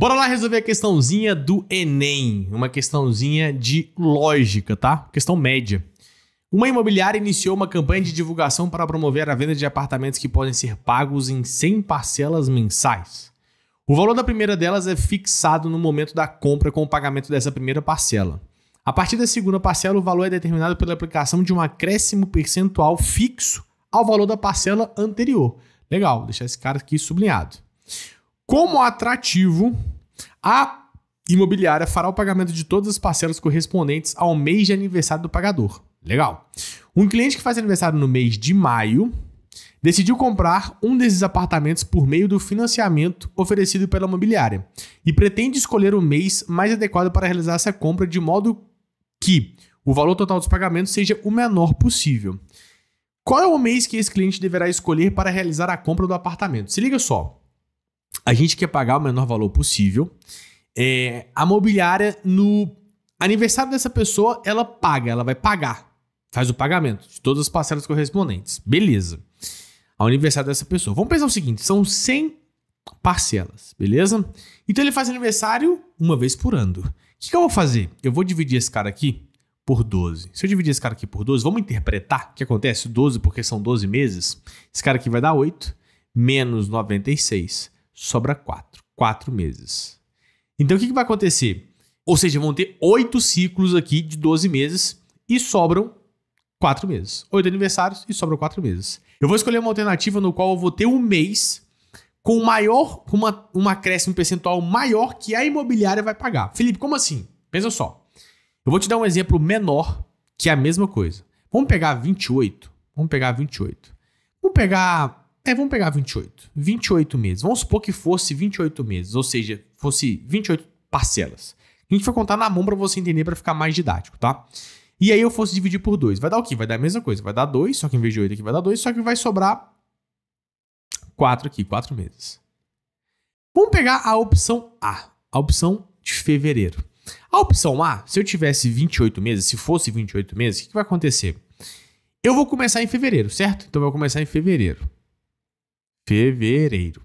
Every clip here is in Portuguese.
Bora lá resolver a questãozinha do Enem, uma questãozinha de lógica, tá? Questão média. Uma imobiliária iniciou uma campanha de divulgação para promover a venda de apartamentos que podem ser pagos em 100 parcelas mensais. O valor da primeira delas é fixado no momento da compra com o pagamento dessa primeira parcela. A partir da segunda parcela, o valor é determinado pela aplicação de um acréscimo percentual fixo ao valor da parcela anterior. Legal, deixar esse cara aqui sublinhado. Como atrativo, a imobiliária fará o pagamento de todas as parcelas correspondentes ao mês de aniversário do pagador. Legal. Um cliente que faz aniversário no mês de maio decidiu comprar um desses apartamentos por meio do financiamento oferecido pela imobiliária e pretende escolher o mês mais adequado para realizar essa compra de modo que o valor total dos pagamentos seja o menor possível. Qual é o mês que esse cliente deverá escolher para realizar a compra do apartamento? Se liga só. A gente quer pagar o menor valor possível. É, a mobiliária, no aniversário dessa pessoa, ela paga, ela vai pagar. Faz o pagamento de todas as parcelas correspondentes. Beleza. Ao aniversário dessa pessoa. Vamos pensar o seguinte: são 100 parcelas, beleza? Então ele faz aniversário uma vez por ano. O que, que eu vou fazer? Eu vou dividir esse cara aqui por 12. Se eu dividir esse cara aqui por 12, vamos interpretar o que acontece? 12, porque são 12 meses. Esse cara aqui vai dar 8, menos 96 sobra quatro. Quatro meses. Então o que, que vai acontecer? Ou seja, vão ter oito ciclos aqui de 12 meses e sobram quatro meses. Oito aniversários e sobram quatro meses. Eu vou escolher uma alternativa no qual eu vou ter um mês com maior, uma, uma acréscimo percentual maior que a imobiliária vai pagar. Felipe, como assim? Pensa só. Eu vou te dar um exemplo menor, que é a mesma coisa. Vamos pegar 28. Vamos pegar 28. Vamos pegar é, vamos pegar 28. 28 meses. Vamos supor que fosse 28 meses, ou seja, fosse 28 parcelas. A gente vai contar na mão para você entender, para ficar mais didático, tá? E aí eu fosse dividir por 2. Vai dar o quê? Vai dar a mesma coisa. Vai dar 2, só que em vez de 8 aqui vai dar 2, só que vai sobrar 4 aqui, 4 meses. Vamos pegar a opção A, a opção de fevereiro. A opção A, se eu tivesse 28 meses, se fosse 28 meses, o que vai acontecer? Eu vou começar em fevereiro, certo? Então eu vou começar em fevereiro fevereiro.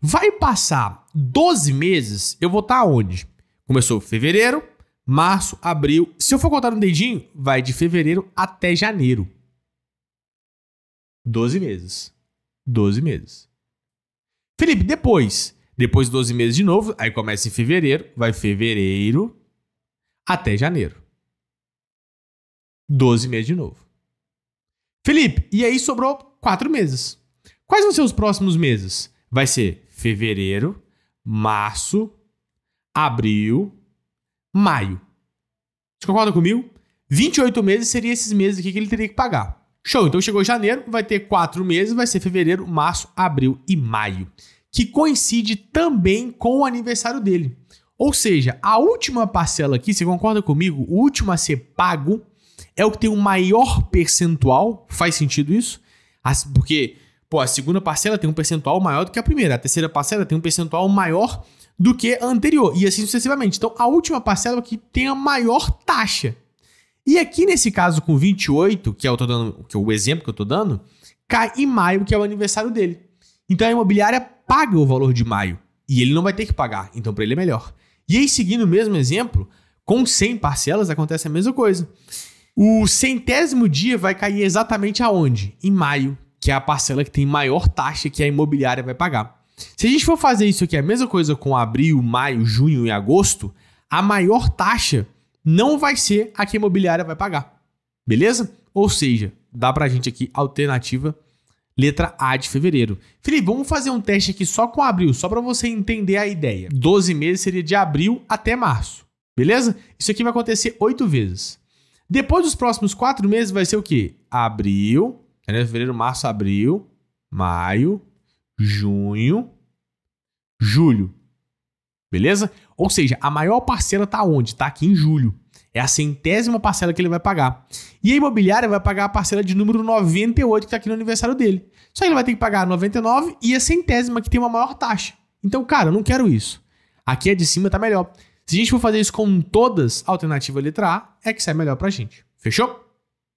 Vai passar 12 meses, eu vou estar tá onde? Começou fevereiro, março, abril. Se eu for contar no dedinho, vai de fevereiro até janeiro. 12 meses. 12 meses. Felipe, depois. Depois 12 meses de novo, aí começa em fevereiro, vai fevereiro até janeiro. 12 meses de novo. Felipe, e aí sobrou 4 meses. Quais vão ser os próximos meses? Vai ser fevereiro, março, abril, maio. Você concorda comigo? 28 meses seria esses meses aqui que ele teria que pagar. Show, então chegou janeiro, vai ter quatro meses, vai ser fevereiro, março, abril e maio, que coincide também com o aniversário dele. Ou seja, a última parcela aqui, você concorda comigo? O último a ser pago é o que tem o maior percentual. Faz sentido isso? Porque Pô, a segunda parcela tem um percentual maior do que a primeira, a terceira parcela tem um percentual maior do que a anterior, e assim sucessivamente. Então, a última parcela é que tem a maior taxa. E aqui nesse caso com 28, que é, tô dando, que é o exemplo que eu estou dando, cai em maio, que é o aniversário dele. Então a imobiliária paga o valor de maio e ele não vai ter que pagar, então para ele é melhor. E aí, seguindo o mesmo exemplo, com 100 parcelas acontece a mesma coisa. O centésimo dia vai cair exatamente aonde? Em maio que é a parcela que tem maior taxa que a imobiliária vai pagar. Se a gente for fazer isso aqui, a mesma coisa com abril, maio, junho e agosto, a maior taxa não vai ser a que a imobiliária vai pagar. Beleza? Ou seja, dá para a gente aqui alternativa letra A de fevereiro. Felipe, vamos fazer um teste aqui só com abril, só para você entender a ideia. 12 meses seria de abril até março, beleza? Isso aqui vai acontecer oito vezes. Depois dos próximos quatro meses vai ser o quê? Abril, Janeiro, fevereiro, março, abril, maio, junho, julho. Beleza? Ou seja, a maior parcela está onde? Está aqui em julho. É a centésima parcela que ele vai pagar. E a imobiliária vai pagar a parcela de número 98 que está aqui no aniversário dele. Só que ele vai ter que pagar 99 e a centésima que tem uma maior taxa. Então, cara, eu não quero isso. Aqui a de cima está melhor. Se a gente for fazer isso com todas, a alternativa letra A é que sai melhor para a gente. Fechou?